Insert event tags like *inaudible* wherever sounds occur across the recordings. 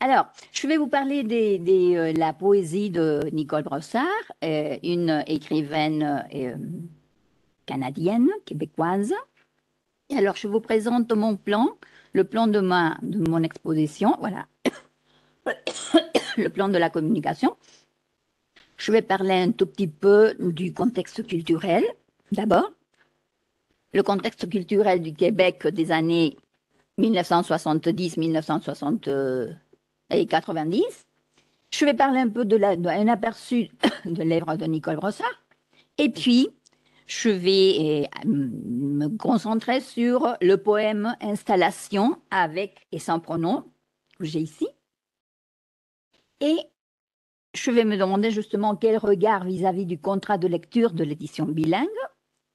Alors, je vais vous parler de euh, la poésie de Nicole Brossard, euh, une écrivaine euh, canadienne, québécoise. Et alors, je vous présente mon plan, le plan de, de mon exposition, voilà, *coughs* le plan de la communication. Je vais parler un tout petit peu du contexte culturel, d'abord. Le contexte culturel du Québec des années 1970 1970 et 90. Je vais parler un peu de d'un aperçu *coughs* de l'œuvre de Nicole Brossard. Et puis, je vais euh, me concentrer sur le poème Installation avec et sans pronom que j'ai ici. Et je vais me demander justement quel regard vis-à-vis du contrat de lecture de l'édition bilingue.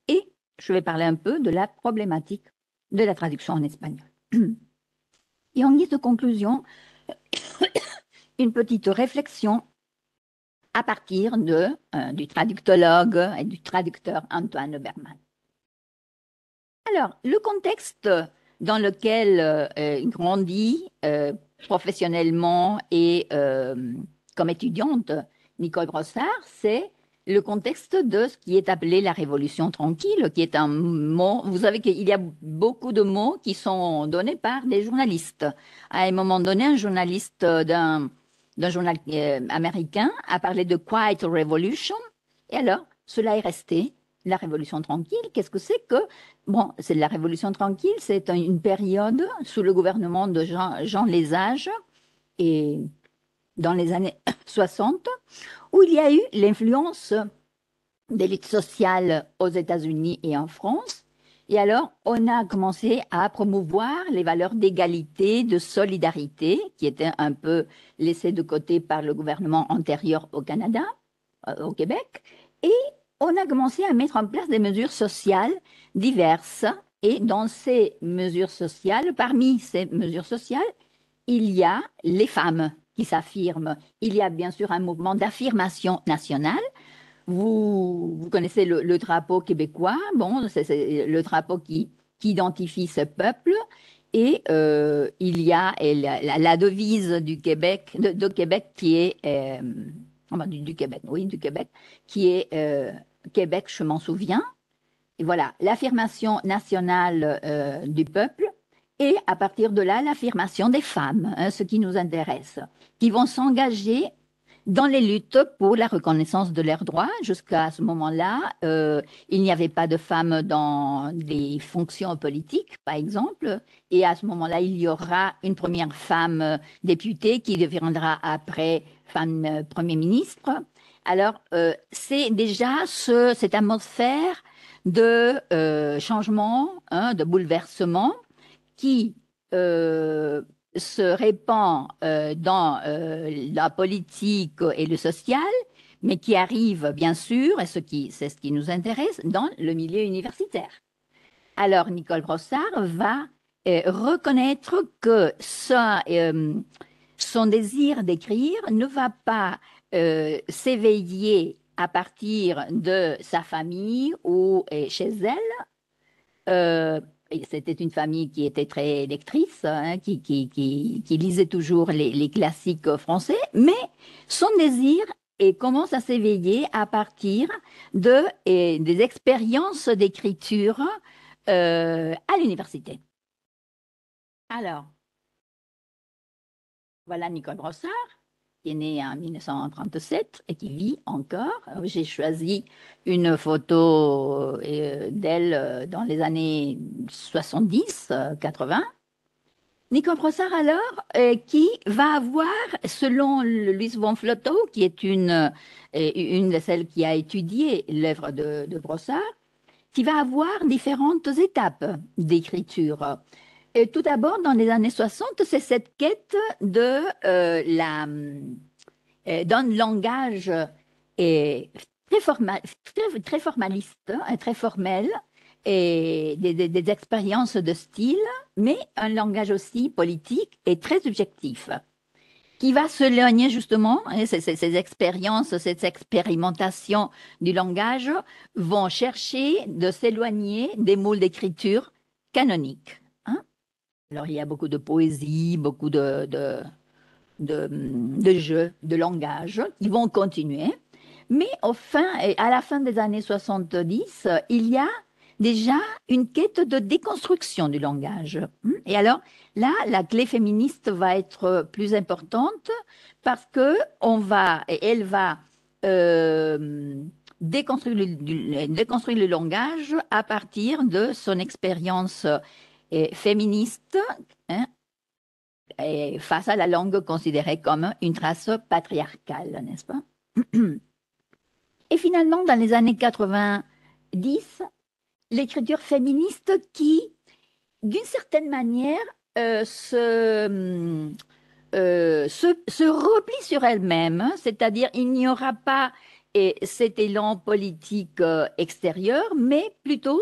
Et je vais parler un peu de la problématique de la traduction en espagnol. *coughs* Et en guise de conclusion, *coughs* une petite réflexion à partir euh, du traductologue et du traducteur Antoine Berman. Alors, le contexte dans lequel euh, grandit euh, professionnellement et comme étudiante, Nicole Brossard, c'est le contexte de ce qui est appelé la révolution tranquille, qui est un mot, vous savez qu'il y a beaucoup de mots qui sont donnés par des journalistes. À un moment donné, un journaliste d'un journal euh, américain a parlé de Quiet Revolution, et alors cela est resté la révolution tranquille, qu'est-ce que c'est que Bon, c'est la révolution tranquille, c'est une période sous le gouvernement de Jean, Lesage et dans les années 60, *coughs* où il y a eu l'influence d'élite sociales aux États-Unis et en France. Et alors, on a commencé à promouvoir les valeurs d'égalité, de solidarité, qui étaient un peu laissées de côté par le gouvernement antérieur au Canada, euh, au Québec. Et on a commencé à mettre en place des mesures sociales diverses. Et dans ces mesures sociales, parmi ces mesures sociales, il y a les femmes s'affirme. Il y a bien sûr un mouvement d'affirmation nationale. Vous, connaissez le, drapeau québécois, bon, c'est le drapeau qui, identifie ce peuple. Et euh, il y a la, devise du Québec, de, Québec qui est, euh, du, Québec, oui, du Québec, qui est euh, Québec, je m'en souviens. Et voilà, l'affirmation nationale du peuple et à partir de là l'affirmation des femmes, hein, ce qui nous intéresse, qui vont s'engager dans les luttes pour la reconnaissance de leurs droits. Jusqu'à ce moment-là, euh, il n'y avait pas de femmes dans les fonctions politiques, par exemple. Et à ce moment-là, il y aura une première femme députée qui deviendra après femme euh, Premier ministre. Alors, euh, c'est déjà ce, cette atmosphère de euh, changement, hein, de bouleversement qui euh, se répand euh, dans euh, la politique et le social, mais qui arrive, bien sûr, et ce qui, c'est ce qui nous intéresse, dans le milieu universitaire. Alors, Nicole Brossard va reconnaître que son désir d'écrire ne va pas s'éveiller à partir de sa famille ou chez elle, c'était une famille qui était très lectrice, hein, qui, lisait toujours les, classiques français, mais son désir et commence à s'éveiller à partir de, des expériences d'écriture euh, à l'université. Alors, voilà Nicole Brossard née en 1937 et qui vit encore. J'ai choisi une photo euh, d'elle euh, dans les années 70-80. Euh, Nico Brossard, alors, qui va avoir, selon Louise von Flotteau, qui est une, une de celles qui a étudié l'œuvre de, de Brossard, qui va avoir différentes étapes d'écriture. Et tout d'abord, dans les années 60, c'est cette quête de euh, la, euh, d'un langage euh, très, très, formaliste, hein, très formel, et des, expériences de style, mais un langage aussi politique et très objectif, qui va s'éloigner justement, hein, ces, ces, ces, expériences, cette expérimentation du langage vont chercher de s'éloigner des moules d'écriture canoniques. Alors, il y a beaucoup de poésie, beaucoup de, de, de, jeux, de langage qui vont continuer. Mais au fin, à la fin des années 70, il y a déjà une quête de déconstruction du langage. Et alors là, la clé féministe va être plus importante parce que on va, et elle va euh, déconstruire, le, déconstruire, le, langage à partir de son expérience et féministe hein, face à la langue considérée comme une trace patriarcale, n'est-ce pas *clears throat* Et finalement, dans les années 90, l'écriture féministe qui, d'une certaine manière, euh, euh, se, replie sur elle-même, c'est-à-dire il n'y aura pas cet élan politique euh, extérieur, mais plutôt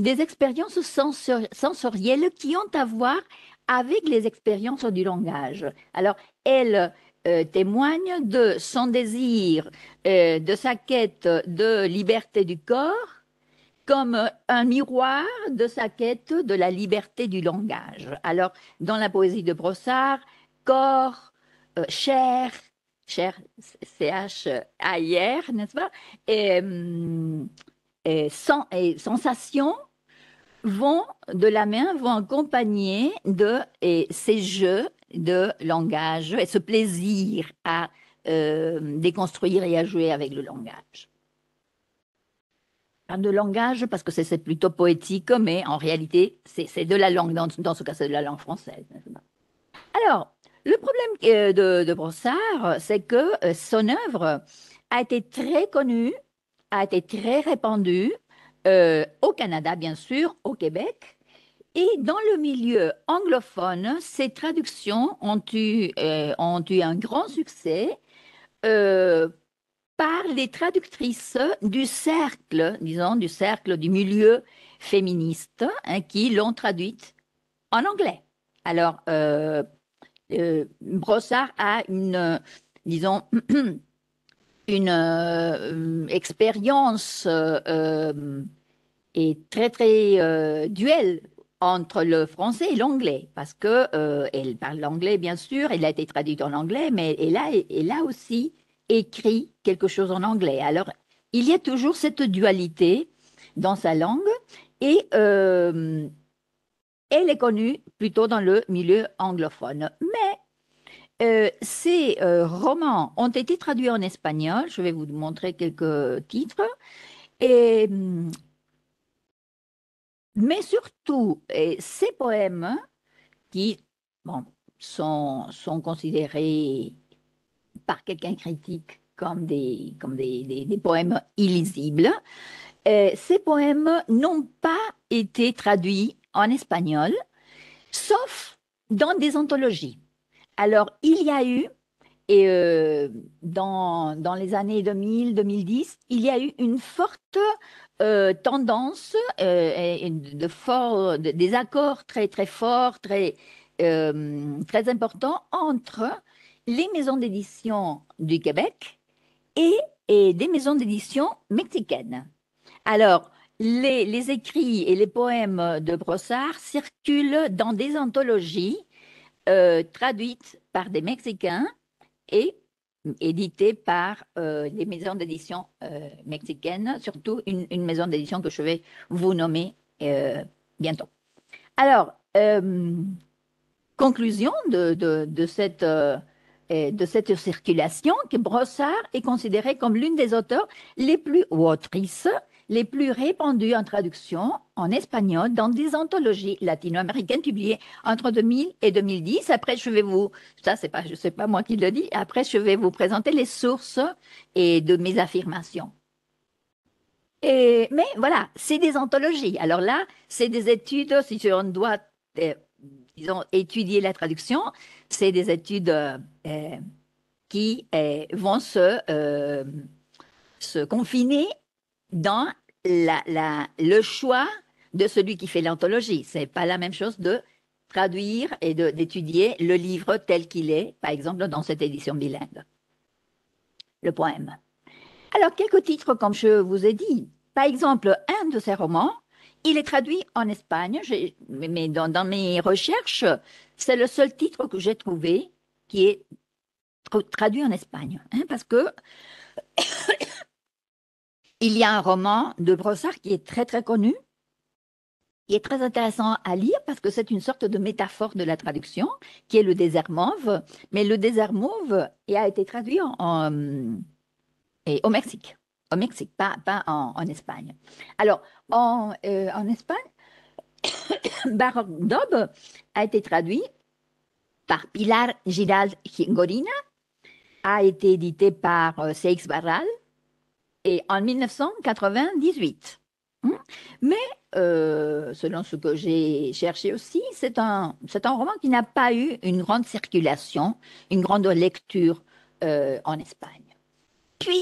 des expériences sensorielles qui ont à voir avec les expériences du langage. Alors, elle euh, témoigne de son désir, euh, de sa quête de liberté du corps, comme un miroir de sa quête de la liberté du langage. Alors, dans la poésie de Brossard, corps, euh, chair, chair, C-H-A-I-R, n'est-ce pas et, hum, et, sensation, vont de la main, vont accompagner de et ces jeux de langage et ce plaisir à euh, déconstruire et à jouer avec le langage. de langage parce que c'est plutôt poétique, mais en réalité, c'est de la langue, dans, ce cas, c'est de la langue française. Alors, le problème euh, de Brossard, c'est que euh, son œuvre a été très connue, a été très répandue, euh, au Canada, bien sûr, au Québec. Et dans le milieu anglophone, ces traductions ont eu, euh, ont un grand succès euh, par les traductrices du cercle, disons, du cercle du milieu féministe, hein, qui l'ont traduite en anglais. Alors, Brossard a une, disons, *clears throat* une, euh, expérience est euh, euh, très très euh, duel entre le français et l'anglais parce que elle parle l'anglais bien sûr, elle a été traduite en anglais, mais elle a, elle a aussi écrit quelque chose en anglais. Alors il y a toujours cette dualité dans sa langue et elle est connue plutôt dans le milieu anglophone, mais euh, ces euh, romans ont été traduits en espagnol. Je vais vous montrer quelques titres. Hum, mais surtout, ces poèmes qui sont, considérés par quelqu'un critique comme des, comme des, poèmes illisibles, euh, ces poèmes n'ont pas été traduits en espagnol, sauf dans des anthologies. Alors, il y a eu, et euh, dans, les années 2000-2010, il y a eu une forte euh, tendance euh, de fort, des accords très très forts, très, très importants entre les maisons d'édition du Québec et, des maisons d'édition mexicaines. Alors, les, les écrits et les poèmes de Brossard circulent dans des anthologies euh, traduite par des Mexicains et éditée par les euh, maisons d'édition euh, mexicaines, surtout une, maison d'édition que je vais vous nommer bientôt. Alors, conclusion de, cette de cette circulation que Brossard est considéré comme l'une des auteurs les plus, ou autrices les plus répandues en traduction en espagnol dans des anthologies latino-américaines publiées entre 2000 et 2010. Après, je vais vous, ça c'est pas, je sais pas moi qui le dis, après je vais vous présenter les sources et de mes affirmations. Et, mais voilà, c'est des anthologies. Alors là, c'est des études, si on doit, euh, disons, étudier la traduction, c'est des études euh, qui euh, vont se, se confiner dans la, la, le choix de celui qui fait l'anthologie. Ce n'est pas la même chose de traduire et d'étudier le livre tel qu'il est, par exemple dans cette édition bilingue. Le poème. Alors, quelques titres, comme je vous ai dit. Par exemple, un de ces romans, il est traduit en Espagne, mais dans, dans, mes recherches, c'est le seul titre que j'ai trouvé qui est traduit en Espagne, hein, parce que il y a un roman de Brossard qui est très très connu, qui est très intéressant à lire parce que c'est une sorte de métaphore de la traduction, qui est le désert mauve, mais le désert mauve a été traduit en, et au Mexique. Au Mexique, pas, en, Espagne. Alors, en, euh, Espagne, *coughs* Baroque Dob a été traduit par Pilar Girald gorina a été édité par Seix euh, Barral, et en 1998. Hmm. Mais, euh, selon ce que j'ai cherché aussi, c'est un, un roman qui n'a pas eu une grande circulation, une grande lecture euh, en Espagne. Puis,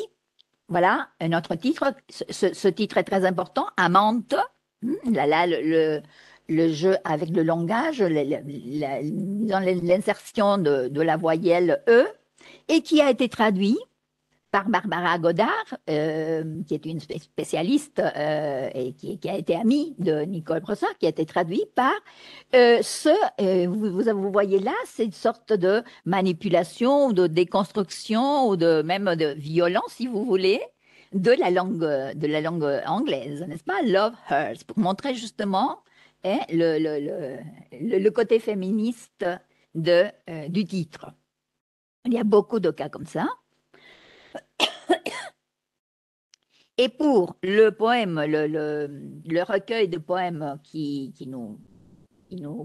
voilà, un autre titre, ce, titre est très important, Amante, hmm. le, le, jeu avec le langage, l'insertion de, de la voyelle E, et qui a été traduit par Barbara Godard, euh, qui est une spécialiste euh, et qui, a été amie de Nicole Brossard, qui a été traduite par euh, ce, vous, vous, voyez là, c'est une sorte de manipulation, de déconstruction ou de même de violence, si vous voulez, de la langue, de la langue anglaise, n'est-ce pas Love Hurts, pour montrer justement hein, le, le, le, le, côté féministe de, du titre. Il y a beaucoup de cas comme ça. Et pour le poème, le, recueil de poèmes qui, nous,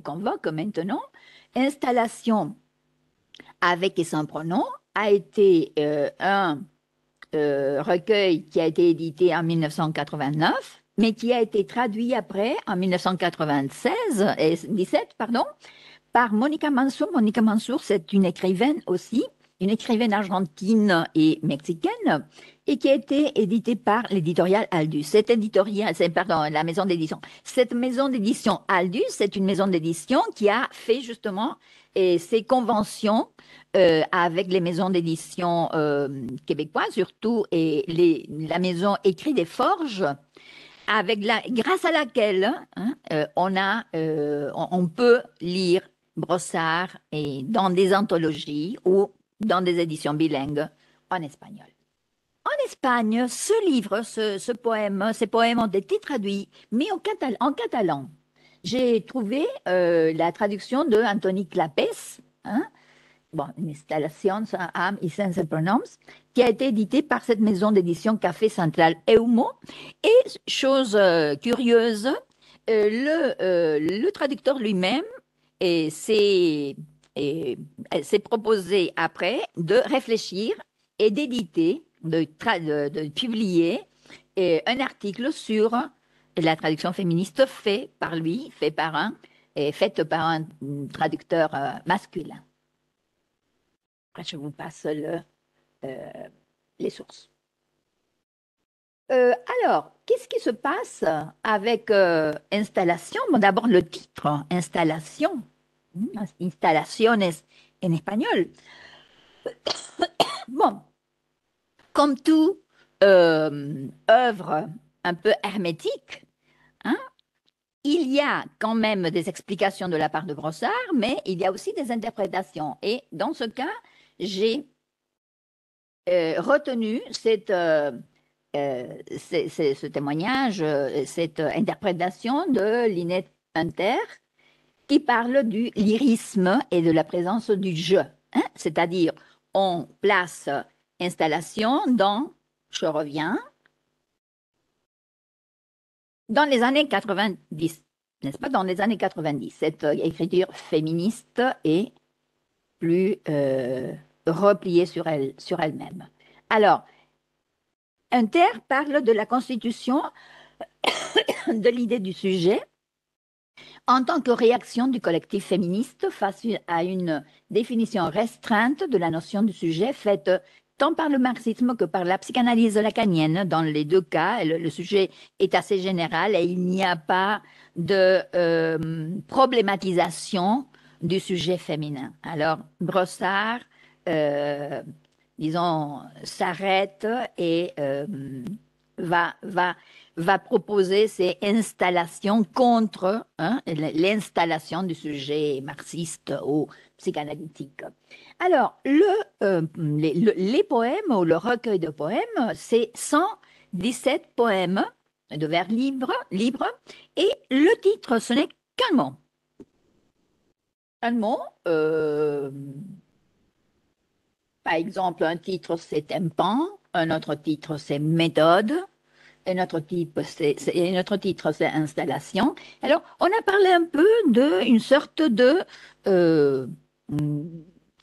convoque maintenant, installation avec et sans pronom a été euh, un euh, recueil qui a été édité en 1989 mais qui a été traduit après en 1996 et 17 pardon par Monica Mansour. Monica Mansour, c'est une écrivaine aussi, une écrivaine argentine et mexicaine et qui a été édité par l'éditorial Aldus. Cet éditorial, pardon, la maison d'édition. Cette maison d'édition Aldus, c'est une maison d'édition qui a fait justement et eh, ces conventions euh, avec les maisons d'édition euh, québécoises surtout et la maison écrit des forges avec la, grâce à laquelle hein, euh, on, a, on peut lire Brossard et dans des anthologies ou dans des éditions bilingues en espagnol en Espagne, ce livre, ce, poème, ces poèmes ont été traduits, mais en, catalan. En catalan. J'ai trouvé euh, la traduction de Anthony Clapes, hein, bon, une installation et qui a été édité par cette maison d'édition Café Central Eumo. Et chose euh, curieuse, euh, le, le, traducteur lui-même s'est proposé après de réfléchir et d'éditer de, publier un article sur la traduction féministe fait par lui, fait par un, et faite par un traducteur euh, masculin. Après, je vous passe euh, les sources. Euh, alors, qu'est-ce qui se passe avec installation bon, D'abord, le titre, installation, installaciones en espagnol. *coughs* Bon, comme tout euh, œuvre un peu hermétique, hein, il y a quand même des explications de la part de Brossard, mais il y a aussi des interprétations. Et dans ce cas, j'ai euh, retenu euh, ce témoignage, cette interprétation de Lynette Hunter qui parle du lyrisme et de la présence du je, hein. c'est-à-dire on place installation dont je reviens dans les années 90, n'est-ce pas Dans les années 90, cette euh, écriture féministe est plus euh, repliée sur elle Sur elle -même. Alors, Inter parle de la constitution de l'idée du sujet en tant que réaction du collectif féministe face à une définition restreinte de la notion du sujet faite tant par le marxisme que par la psychanalyse lacanienne. Dans les deux cas, le, sujet est assez général et il n'y a pas de euh, problématisation du sujet féminin. Alors, Brossard, euh, disons, s'arrête et euh, va, va va proposer ses installations contre hein, l'installation du sujet marxiste ou psychanalytique. Alors, euh, les, poèmes ou le recueil de poèmes, c'est 117 poèmes de vers libres, libre, et le titre, ce n'est qu'un mot. Un mot, euh, par exemple, un titre, c'est pan », un autre titre, c'est méthode, et notre, titre, c'est installation. Alors, on a parlé un peu d'une sorte de euh,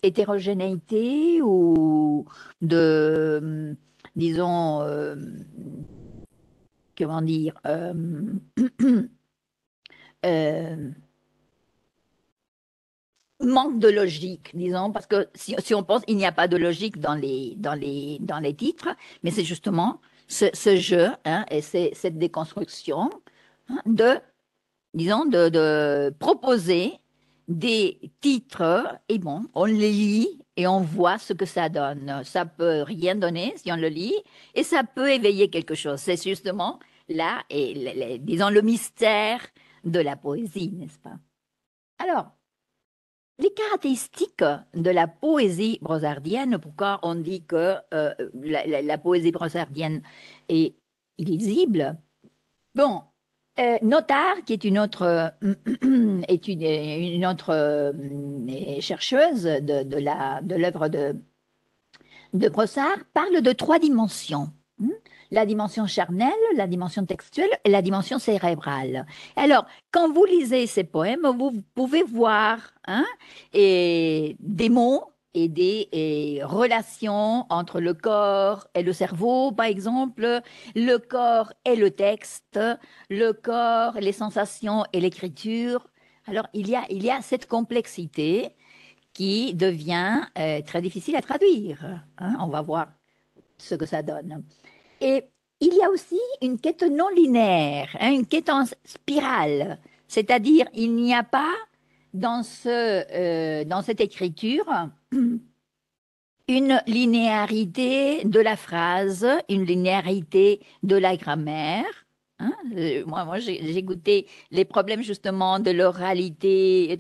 hétérogénéité ou de, disons, euh, comment dire, euh, *coughs* manque de logique, disons, parce que si, si on pense, il n'y a pas de logique dans les, dans les, dans les titres, mais c'est justement ce, jeu hein, et cette déconstruction hein, de, disons, de, proposer des titres et bon, on les lit et on voit ce que ça donne. Ça peut rien donner si on le lit et ça peut éveiller quelque chose. C'est justement là, et, disons, le mystère de la poésie, n'est-ce pas Alors, les caractéristiques de la poésie brosardienne. pourquoi on dit que euh, la, poésie brossardienne est illisible Bon, euh, Notard, qui est une autre, *clears throat* une, autre euh, chercheuse de, de l'œuvre de, de, Brossard, parle de trois dimensions la dimension charnelle, la dimension textuelle et la dimension cérébrale. Alors, quand vous lisez ces poèmes, vous pouvez voir hein, des mots et des relations entre le corps et le cerveau, par exemple, le corps et le texte, le corps, les sensations et l'écriture. Alors, il y a, cette complexité qui devient euh, très difficile à traduire. Hein. On va voir ce que ça donne. Et il y a aussi une quête non linéaire, hein, une quête en spirale. C'est-à-dire, il n'y a pas dans, ce, euh, dans cette écriture *clears throat* une linéarité de la phrase, une linéarité de la grammaire. Hein. Euh, moi, moi j'ai goûté les problèmes justement de l'oralité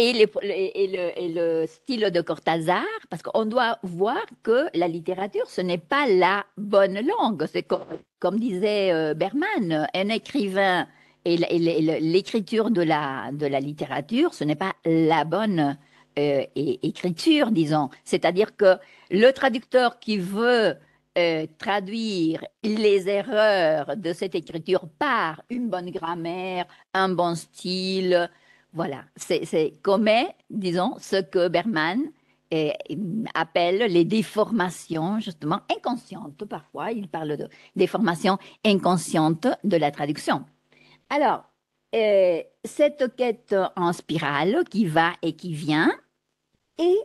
et, le, style de Cortázar, parce qu'on doit voir que la littérature, ce n'est pas la bonne langue. C'est comme, disait euh, Berman, un écrivain et l'écriture de la, littérature, ce n'est pas la bonne euh, écriture, disons. C'est-à-dire que le traducteur qui veut euh, traduire les erreurs de cette écriture par une bonne grammaire, un bon style, voilà, c'est comme disons, ce que Berman eh, appelle les déformations, justement, inconscientes. Parfois, il parle de déformations inconscientes de la traduction. Alors, eh, cette quête en spirale qui va et qui vient, et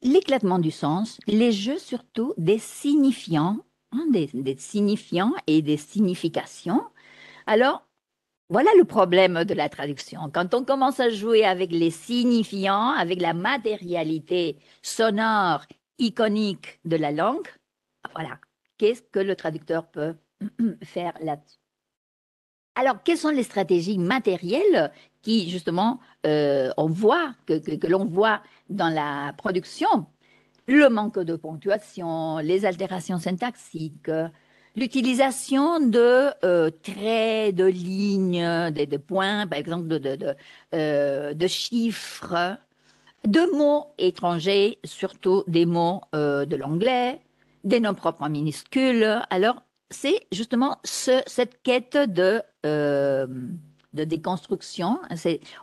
l'éclatement du sens, les jeux surtout des signifiants, hein, des, des signifiants et des significations. Alors, voilà le problème de la traduction. Quand on commence à jouer avec les signifiants, avec la matérialité sonore, iconique de la langue, voilà, qu'est-ce que le traducteur peut *clears throat* faire là-dessus Alors, quelles sont les stratégies matérielles qui, justement, euh, on voit, que l'on voit dans la production Le manque de ponctuation, les altérations syntaxiques, l'utilisation de euh, traits, de lignes, de, points, par exemple, euh, de, chiffres, de mots étrangers, surtout des mots euh, de l'anglais, des noms propres en minuscules. Alors, c'est justement cette quête de déconstruction.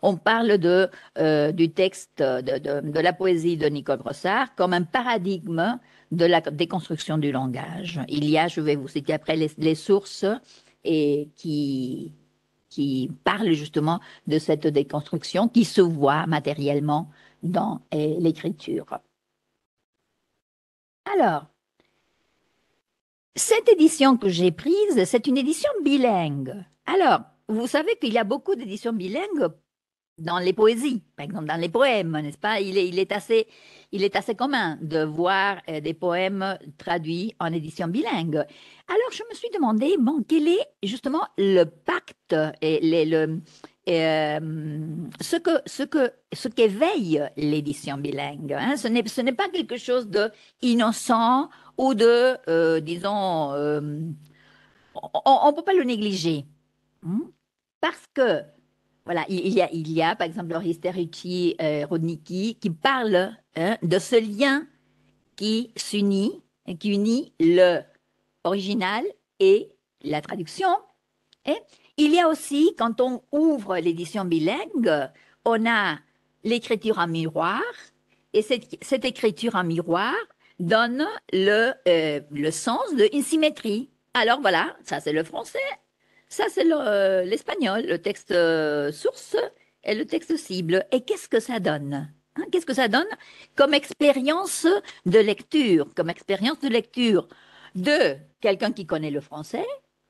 On parle de, du texte de, de, la poésie de Nicole Brossard comme un paradigme de la déconstruction du langage. Il y a, je vais vous citer après les, sources et qui, qui parlent justement de cette déconstruction qui se voit matériellement dans eh, l'écriture. Alors, cette édition que j'ai prise, c'est une édition bilingue. Alors, vous savez qu'il y a beaucoup d'éditions bilingues dans les poésies, par exemple dans les poèmes, n'est-ce pas il est, il est assez il est assez commun de voir euh, des poèmes traduits en édition bilingue. Alors, je me suis demandé, bon, quel est justement le pacte et les, le, euh, ce que ce que ce qu'éveille l'édition bilingue. Hein? ce n'est ce n'est pas quelque chose de innocent ou de euh, disons on, ne peut pas le négliger hein? parce que voilà il, y a par exemple Loris Rodnicki Rodniki qui parle Hein, de ce lien qui s'unit, qui unit le original et la traduction. il y a aussi, quand on ouvre l'édition bilingue, on a l'écriture en miroir, et cette, écriture en miroir donne le, euh, sens d'une symétrie. Alors voilà, ça c'est le français, ça c'est euh, l'espagnol, le, texte euh, source et le texte cible. Et qu'est-ce que ça donne Hein, qu'est-ce que ça donne comme expérience de lecture Comme expérience de lecture de quelqu'un qui connaît le français,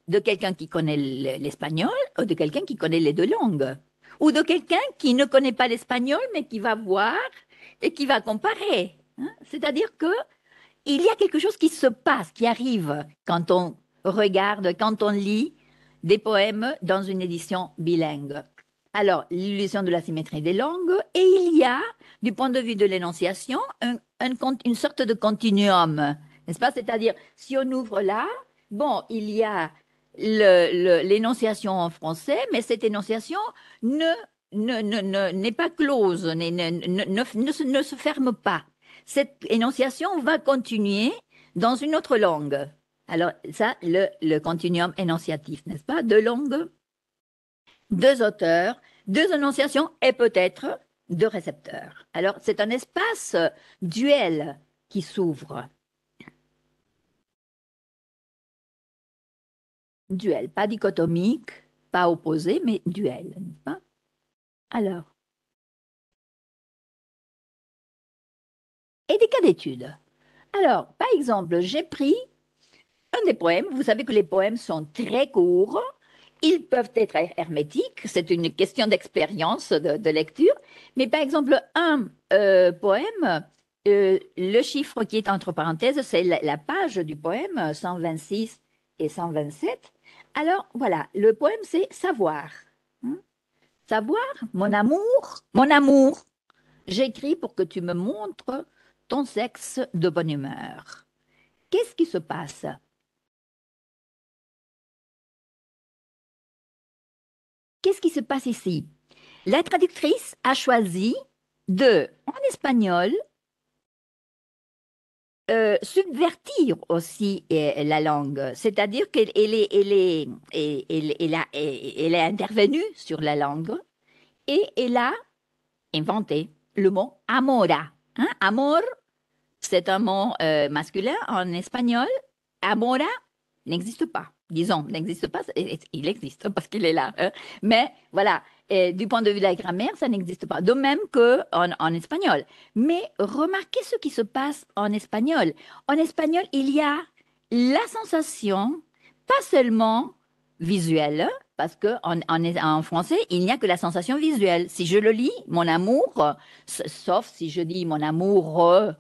de quelqu'un qui connaît l'espagnol, ou de quelqu'un qui connaît les deux langues, ou de quelqu'un qui ne connaît pas l'espagnol mais qui va voir et qui va comparer. Hein? C'est-à-dire qu'il y a quelque chose qui se passe, qui arrive quand on regarde, quand on lit des poèmes dans une édition bilingue. Alors, l'illusion de la symétrie des langues, et il y a, du point de vue de l'énonciation, un, une sorte de continuum, n'est-ce pas C'est-à-dire, si on ouvre là, bon, il y a l'énonciation en français, mais cette énonciation n'est pas close, ne, se ferme pas. Cette énonciation va continuer dans une autre langue. Alors ça, le, le continuum énonciatif, n'est-ce pas de langues deux auteurs, deux annonciations et peut-être deux récepteurs. Alors c'est un espace duel qui s'ouvre. Duel, pas dichotomique, pas opposé, mais duel. Alors, et des cas d'étude. Alors, par exemple, j'ai pris un des poèmes. Vous savez que les poèmes sont très courts. Ils peuvent être hermétiques, c'est une question d'expérience, de, lecture. Mais par exemple, un euh, poème, euh, le chiffre qui est entre parenthèses, c'est la, page du poème 126 et 127. Alors voilà, le poème, c'est savoir. Hein. Savoir, mon amour, mon amour, j'écris pour que tu me montres ton sexe de bonne humeur. Qu'est-ce qui se passe Qu'est-ce qui se passe ici La traductrice a choisi de, en espagnol, euh, subvertir aussi euh, la langue, c'est-à-dire qu'elle est, elle est, elle, elle intervenu sur la langue et elle a inventé le mot amora. Hein? Amor, c'est un mot euh, masculin en espagnol. Amora n'existe pas disons, n'existe pas. Il existe parce qu'il est là. Hein. Mais voilà, du point de vue de la grammaire, ça n'existe pas. De même qu'en en, espagnol. Mais remarquez ce qui se passe en espagnol. En espagnol, il y a la sensation, pas seulement visuelle, parce qu'en français, il n'y a que la sensation visuelle. Si je le lis, mon amour, sauf si je dis mon amour, euh,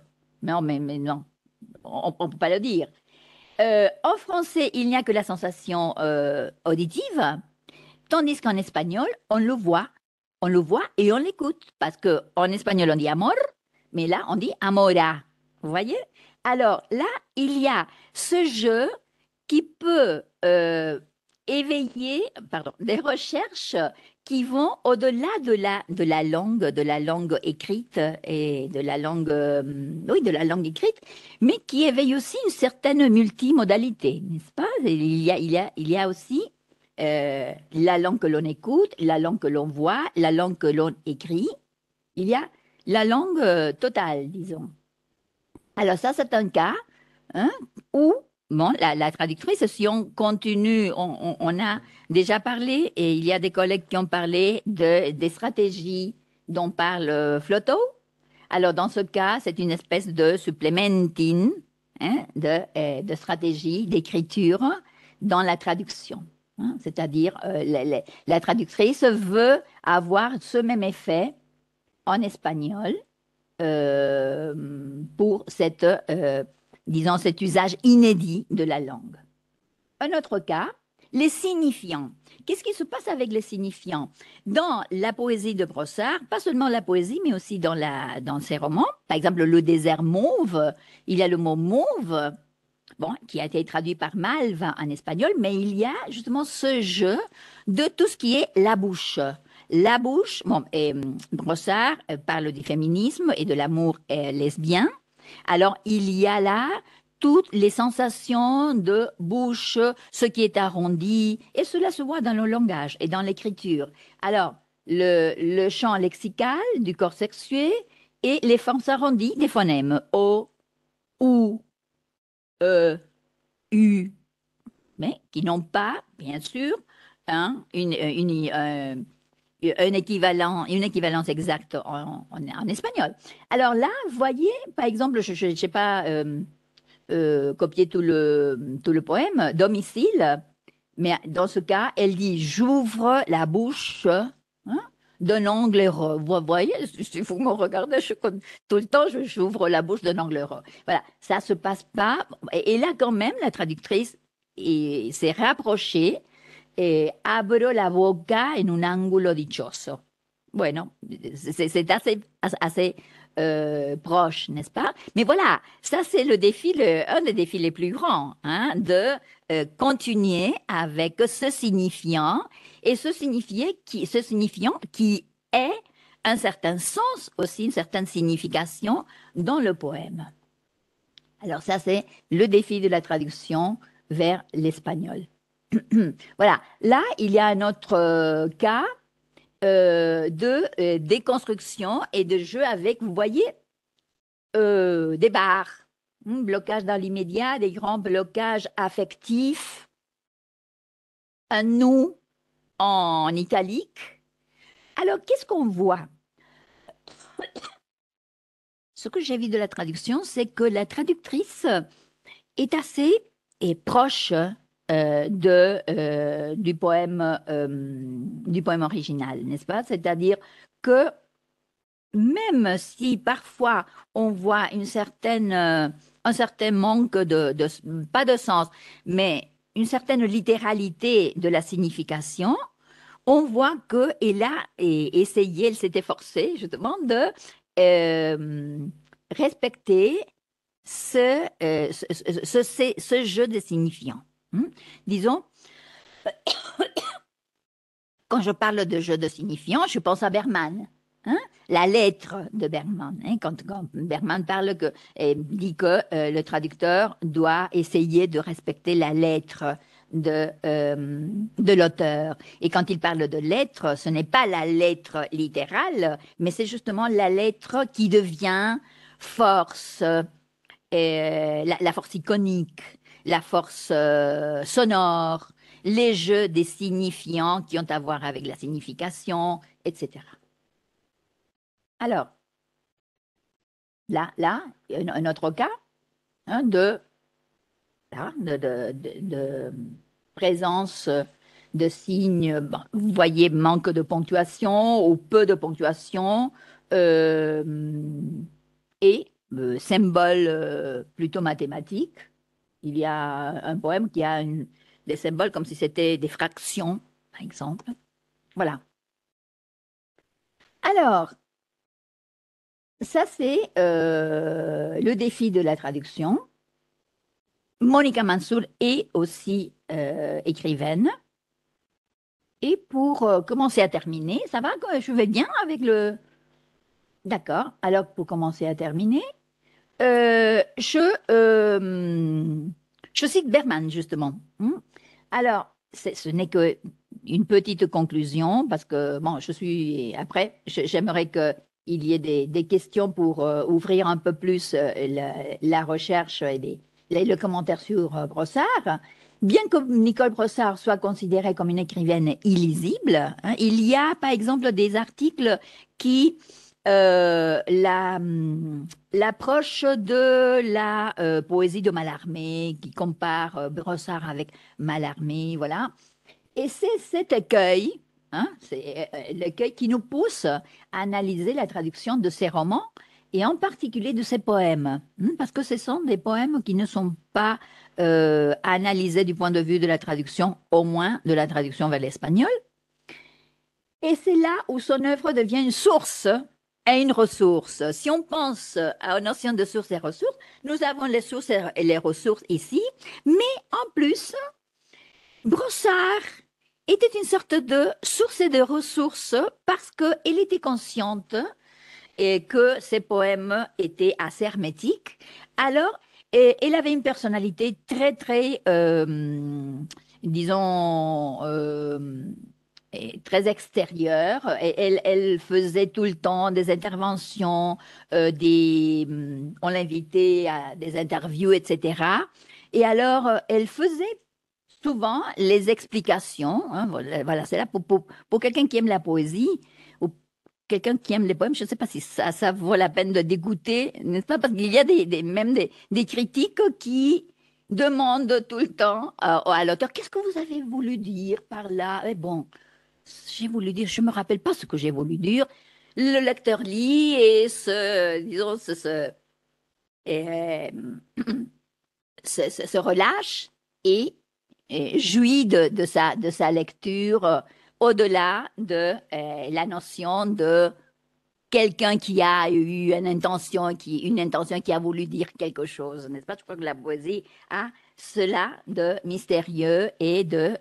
non, mais, mais non, on ne peut pas le dire. Euh, en français, il n'y a que la sensation euh, auditive, tandis qu'en espagnol, on le voit, on le voit et on l'écoute, parce que en espagnol on dit amor, mais là on dit amora. Vous voyez Alors là, il y a ce jeu qui peut euh, éveiller, pardon, des recherches qui vont au-delà de la, de la langue, de la langue écrite et de la langue, euh, de la langue écrite, mais qui éveillent aussi une certaine multimodalité, n'est-ce pas il y, a, il, il y a aussi euh, la langue que l'on écoute, la langue que l'on voit, la langue que l'on écrit. Il y a la langue euh, totale, disons. Alors ça, c'est un cas hein, où Bon, la, traductrice, si on continue, on, a déjà parlé et il y a des collègues qui ont parlé des stratégies dont parle euh, Flotto. Alors, dans ce cas, c'est une espèce de supplémentine hein, euh, de, stratégie d'écriture dans la traduction. Hein. C'est-à-dire, euh, la, traductrice veut avoir ce même effet en espagnol pour cette disons cet usage inédit de la langue. Un autre cas, les signifiants. Qu'est-ce qui se passe avec les signifiants Dans la poésie de Brossard, pas seulement la poésie, mais aussi dans, la, dans ses romans, par exemple Le désert mauve, il y a le mot mauve, bon, qui a été traduit par Malva en espagnol, mais il y a justement ce jeu de tout ce qui est la bouche. La bouche, bon, et hum, Brossard euh, parle du féminisme et de l'amour euh, lesbien, alors, il y a là toutes les sensations de bouche, ce qui est arrondi, et cela se voit dans le langage et dans l'écriture. Alors, le, le champ lexical du corps sexué et les formes arrondies des phonèmes O, OU, E, U, mais qui n'ont pas, bien sûr, une, euh, un équivalent, une équivalence exacte en, espagnol. Alors là, voyez, par exemple, je n'ai pas euh, euh, copié tout le, tout le poème, domicile, mais dans ce cas, elle dit J'ouvre la bouche hein, d'un angle Vous voyez, si vous me regardez, tout le temps, j'ouvre la bouche d'un angle Voilà, ça ne se passe pas. Et, et, là, quand même, la traductrice s'est rapprochée eh, abro la boca en un ángulo dichoso. Bueno, c'est assez, eh, proche, n'est-ce pas Mais voilà, ça c'est le défi, un des défis les plus grands, hein, de euh, continuer avec ce signifiant et ce qui, ce signifiant qui est un certain sens aussi, une certaine signification dans le poème. Alors ça c'est le défi de la traduction vers l'espagnol. *clears throat* voilà, là, il y a un autre euh, cas euh, de euh, déconstruction et de jeu avec, vous voyez, des barres, blocages hmm, blocage dans l'immédiat, des grands blocages affectifs, un nous en italique. Alors, qu'est-ce qu'on voit Ce que j'ai vu de la traduction, c'est que la traductrice est assez et proche euh, de, euh, du, poème, euh, du poème original, n'est-ce pas C'est-à-dire que même si parfois on voit une certaine, un certain manque de, pas de sens, mais une certaine littéralité de la signification, on voit qu'elle a essayé, elle s'était forcée justement de respecter ce, ce, ce, ce, jeu de signifiants. Hmm? Disons, *coughs* quand je parle de jeu de signifiant, je pense à Berman hein? la lettre de Berman Hein, quand, quand, parle que, dit que euh, le traducteur doit essayer de respecter la lettre de, euh, de l'auteur. Et quand il parle de lettre, ce n'est pas la lettre littérale, mais c'est justement la lettre qui devient force, euh, la, force iconique la force euh, sonore, les jeux des signifiants qui ont à voir avec la signification, etc. Alors, là, là, un, autre cas hein, de, présence de signes, vous voyez, manque de ponctuation ou peu de ponctuation, euh, et euh, symbole plutôt mathématique, il y a un poème qui a des symboles comme si c'était des fractions, par exemple. Voilà. Alors, ça c'est euh, le défi de la traduction. Monica Mansoul est aussi euh, écrivaine. Et pour euh, commencer à terminer, ça va Je vais bien avec le... D'accord. Alors, pour commencer à terminer, euh, euh, je, cite Berman, justement. Hmm. Alors, ce n'est que une petite conclusion, parce que, bon, je suis. Après, j'aimerais qu'il y ait des, questions pour euh, ouvrir un peu plus la, recherche et le commentaire sur Brossard. Bien que Nicole Brossard soit considérée comme une écrivaine illisible, hein, il y a par exemple des articles qui euh, mm, l'approche de la euh, poésie de Mallarmé, qui compare euh, Brossard avec Mallarmé, voilà. Et c'est cet écueil, hein, c'est euh, l'écueil qui nous pousse à analyser la traduction de ses romans, et en particulier de ses poèmes, hein, parce que ce sont des poèmes qui ne sont pas analysés du point de vue de la traduction, au moins de la traduction vers l'espagnol. Et c'est là où son œuvre devient une source une ressource. Si on pense à une notion de source et ressources, nous avons les sources et les ressources ici, mais en plus, Brossard était une sorte de source et de ressources parce qu'elle était consciente et que ses poèmes étaient assez hermétiques. Alors, elle avait une personnalité très, très, euh, disons, euh, très extérieure. Et elle, faisait tout le temps des interventions, euh, des, hum, on l'invitait à des interviews, etc. Et alors, euh, elle faisait souvent les explications. Hein, voilà, c'est là pour, pour, quelqu'un qui aime la poésie ou quelqu'un qui aime les poèmes. Je ne sais pas si ça, ça vaut la peine de dégoûter, n'est-ce pas Parce qu'il y a des, même des, des critiques qui demandent tout le temps euh, à, l'auteur qu'est-ce que vous avez voulu dire par là Et bon, j'ai voulu dire, je me rappelle pas ce que j'ai voulu dire. Le lecteur lit et se, disons, se, et, euh, se, *clears throat* se relâche et, jouit de, sa, de sa lecture euh, au-delà de euh, la notion de quelqu'un qui a eu une intention, qui, une intention qui a voulu dire quelque chose, n'est-ce pas Je crois que la poésie a cela de mystérieux et de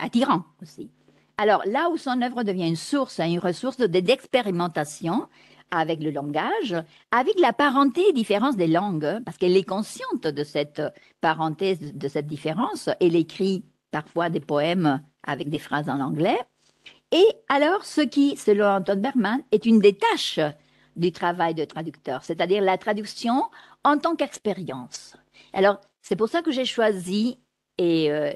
attirant aussi. Alors là où son œuvre devient une source, hein, une ressource d'expérimentation avec le langage, avec la parenté et différence des langues, hein, parce qu'elle est consciente de cette parenthèse, de cette différence. Elle écrit parfois des poèmes avec des phrases en anglais. Et alors, ce qui, selon Anton Berman, est une des tâches du travail de traducteur, c'est-à-dire la traduction en tant qu'expérience. Alors, c'est pour ça que j'ai choisi et, euh,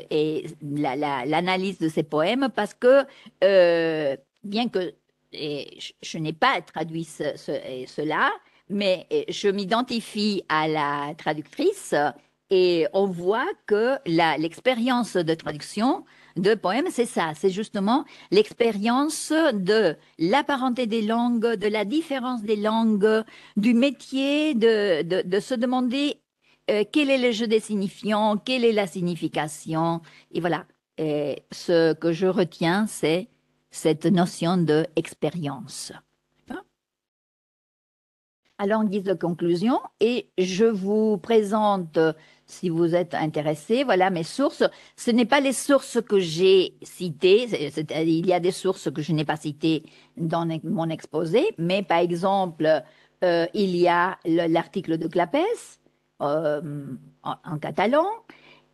l'analyse de ces poèmes parce que, euh, bien que et je, n'ai pas traduit cela, mais je m'identifie à la traductrice et on voit que l'expérience de traduction de poèmes, c'est ça, c'est justement l'expérience de la parenté des langues, de la différence des langues, du métier, de, de se demander euh, quel est le jeu des signifiants, quelle est la signification. Et voilà, euh, ce que je retiens, c'est cette notion d'expérience. Alors, en guise de conclusion, et je vous présente, si vous êtes intéressé, voilà mes sources. Ce n'est pas les sources que j'ai citées, il y a des sources que je n'ai pas citées dans mon exposé, mais par exemple, euh, il y a l'article de Clapès, euh, en, catalan.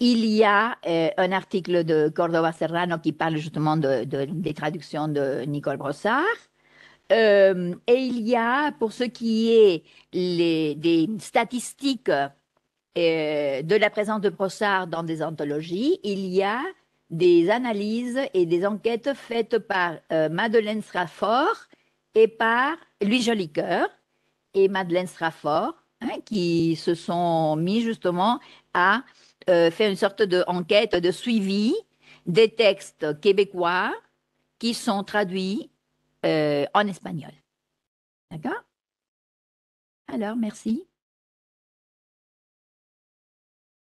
Il y a euh, un article de Cordova Serrano qui parle justement de, des traductions de Nicole Brossard. Euh, et il y a, pour ce qui est des statistiques de la présence de Brossard dans des anthologies, il y a des analyses et des enquêtes faites par Madeleine Strafford et par Louis Jolicoeur et Madeleine Strafford Hein, qui se sont mis justement à euh, faire une sorte d'enquête de, suivi des textes québécois qui sont traduits euh, en espagnol. D'accord Alors, merci.